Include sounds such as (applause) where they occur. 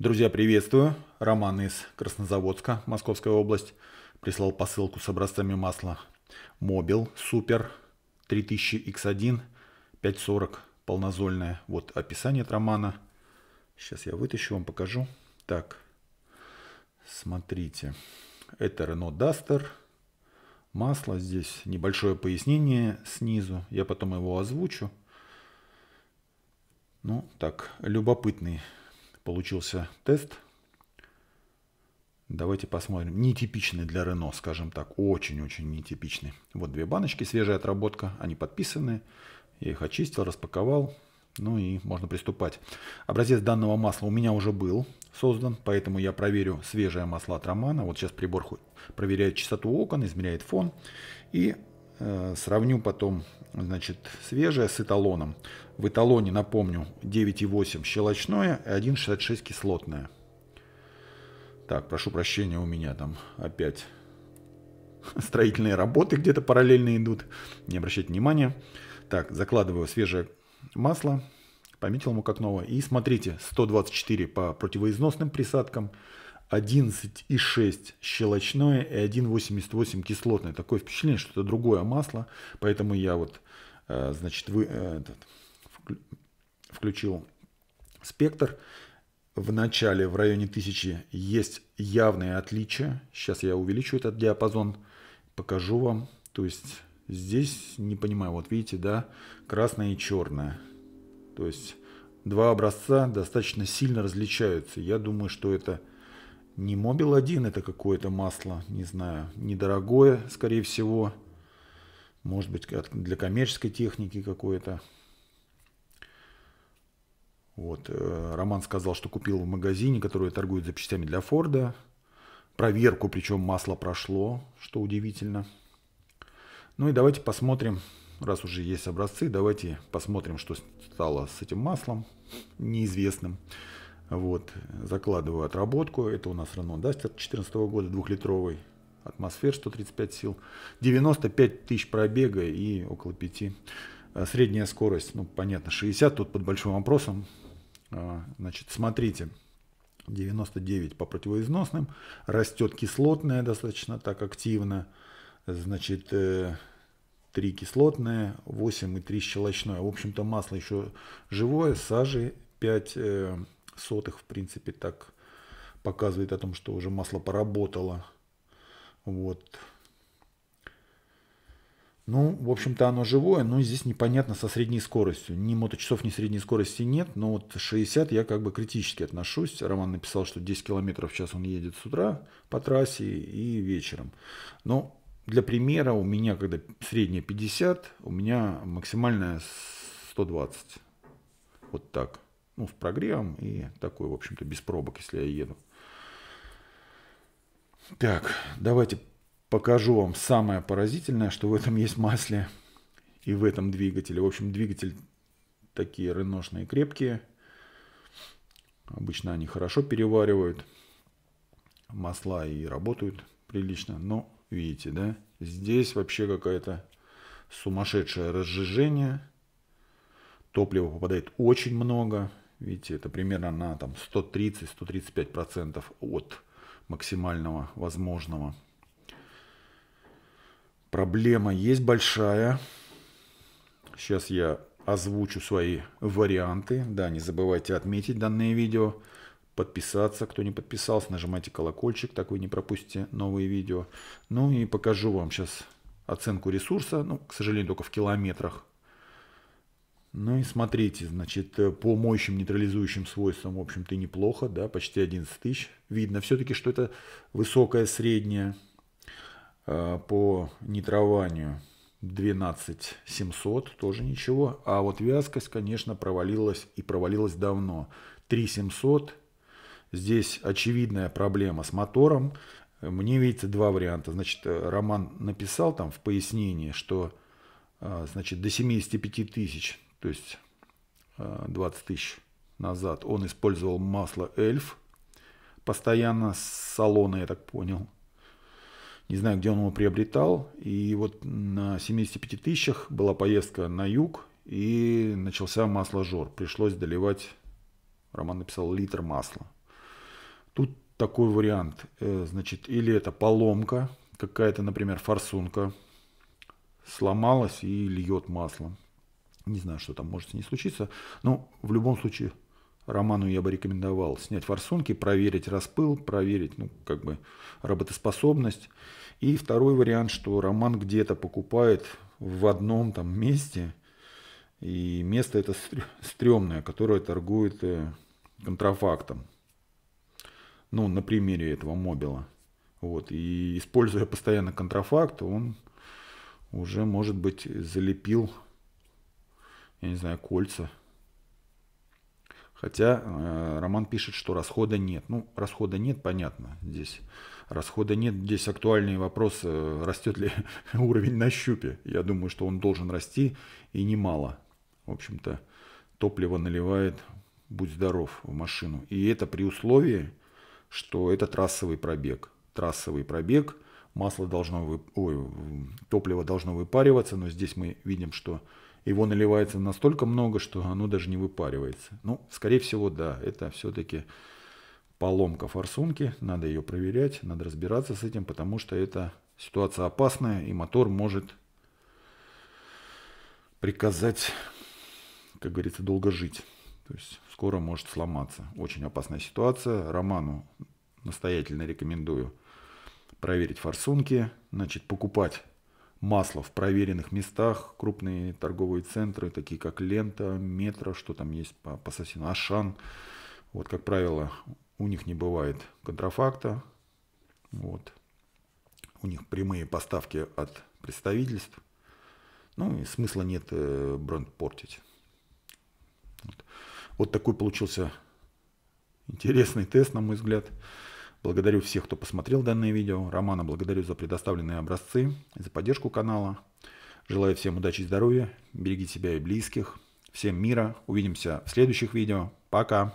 Друзья, приветствую. Роман из Краснозаводска, Московская область, прислал посылку с образцами масла Мобил Супер 3000X1 540 полнозольное. Вот описание от Романа. Сейчас я вытащу вам, покажу. Так, смотрите. Это Renault Duster. Масло здесь небольшое пояснение снизу. Я потом его озвучу. Ну, так, любопытный получился тест. Давайте посмотрим. Нетипичный для Рено, скажем так. Очень-очень нетипичный. Вот две баночки, свежая отработка. Они подписаны. Я их очистил, распаковал. Ну и можно приступать. Образец данного масла у меня уже был создан, поэтому я проверю свежее масло от Романа. Вот сейчас прибор проверяет частоту окон, измеряет фон. И э, сравню потом значит, свежее с эталоном. В эталоне, напомню, 9,8 щелочное и 1,66 кислотное. Так, прошу прощения, у меня там опять (laughs) строительные работы где-то параллельно идут. Не обращайте внимания. Так, закладываю свежее масло, пометил ему как новое. И смотрите, 124 по противоизносным присадкам, 11,6 щелочное и 1,88 кислотное. Такое впечатление, что это другое масло, поэтому я вот, э, значит, вы, э, этот, включил спектр. В начале в районе 1000 есть явные отличия. Сейчас я увеличу этот диапазон, покажу вам. То есть здесь, не понимаю, вот видите, да, красное и черное. То есть два образца достаточно сильно различаются. Я думаю, что это не Мобил 1 это какое-то масло, не знаю, недорогое, скорее всего. Может быть, для коммерческой техники какое-то. Вот. Э, Роман сказал, что купил в магазине, который торгует запчастями для Форда. Проверку, причем масло прошло, что удивительно. Ну и давайте посмотрим, раз уже есть образцы, давайте посмотрим, что стало с этим маслом неизвестным. Вот, закладываю отработку. Это у нас Renault Duster 2014 года, двухлитровый. Атмосфер 135 сил. 95 тысяч пробега и около 5. А, средняя скорость, ну, понятно, 60. Тут под большим вопросом. А, значит, смотрите. 99 по противоизносным. Растет кислотная достаточно так активно. Значит, 3 э, кислотное, 8 и 3 щелочное. В общем-то, масло еще живое, сажи 5 сотых, в принципе, так показывает о том, что уже масло поработало. Вот. Ну, в общем-то, оно живое, но здесь непонятно со средней скоростью. Ни моточасов, ни средней скорости нет, но вот 60 я как бы критически отношусь. Роман написал, что 10 км в час он едет с утра по трассе и вечером. Но для примера у меня, когда средняя 50, у меня максимальная 120. Вот так ну, с прогревом и такой, в общем-то, без пробок, если я еду. Так, давайте покажу вам самое поразительное, что в этом есть масле и в этом двигателе. В общем, двигатель такие реношные крепкие. Обычно они хорошо переваривают масла и работают прилично. Но видите, да, здесь вообще какая-то сумасшедшее разжижение. Топлива попадает очень много. Видите, это примерно на там, 130-135% от максимального возможного. Проблема есть большая. Сейчас я озвучу свои варианты. Да, не забывайте отметить данное видео, подписаться, кто не подписался, нажимайте колокольчик, так вы не пропустите новые видео. Ну и покажу вам сейчас оценку ресурса, ну, к сожалению, только в километрах. Ну и смотрите, значит, э, по моющим нейтрализующим свойствам, в общем-то, неплохо, да, почти 11 тысяч. Видно все-таки, что это высокое среднее а, по нитрованию. 12 700, тоже ничего. А вот вязкость, конечно, провалилась и провалилась давно. 3 700. Здесь очевидная проблема с мотором. Мне видится два варианта. Значит, э, Роман написал там в пояснении, что а, значит, до 75 тысяч то есть 20 а, тысяч назад, он использовал масло эльф, постоянно с салона, я так понял. Не знаю, где он его приобретал. И вот на 75 тысячах была поездка на юг, и начался масложор. Пришлось доливать, Роман написал, литр масла. Тут такой вариант. Э, значит, или это поломка, какая-то, например, форсунка сломалась и льет маслом. Не знаю, что там может с ней случиться, но ну, в любом случае Роману я бы рекомендовал снять форсунки, проверить распыл, проверить ну, как бы работоспособность. И второй вариант, что Роман где-то покупает в одном там месте, и место это стрёмное, которое торгует э, контрафактом. Ну, на примере этого мобила. Вот. И используя постоянно контрафакт, он уже, может быть, залепил я не знаю, кольца. Хотя э, Роман пишет, что расхода нет. Ну, расхода нет, понятно, здесь. Расхода нет, здесь актуальный вопрос, э, растет ли (laughs) уровень на щупе. Я думаю, что он должен расти, и немало. В общем-то, топливо наливает, будь здоров, в машину. И это при условии, что это трассовый пробег. Трассовый пробег, масло должно, вып... Ой, топливо должно выпариваться, но здесь мы видим, что его наливается настолько много, что оно даже не выпаривается. Ну, скорее всего, да, это все-таки поломка форсунки, надо ее проверять, надо разбираться с этим, потому что это ситуация опасная, и мотор может приказать, как говорится, долго жить. То есть скоро может сломаться. Очень опасная ситуация. Роману настоятельно рекомендую проверить форсунки, значит, покупать масло в проверенных местах, крупные торговые центры, такие как Лента, Метро, что там есть по, по сосину, Ашан. Вот, как правило, у них не бывает контрафакта. Вот. У них прямые поставки от представительств. Ну и смысла нет э, бренд портить. Вот. вот такой получился интересный тест, на мой взгляд. Благодарю всех, кто посмотрел данное видео. Романа благодарю за предоставленные образцы, за поддержку канала. Желаю всем удачи и здоровья. Берегите себя и близких. Всем мира. Увидимся в следующих видео. Пока.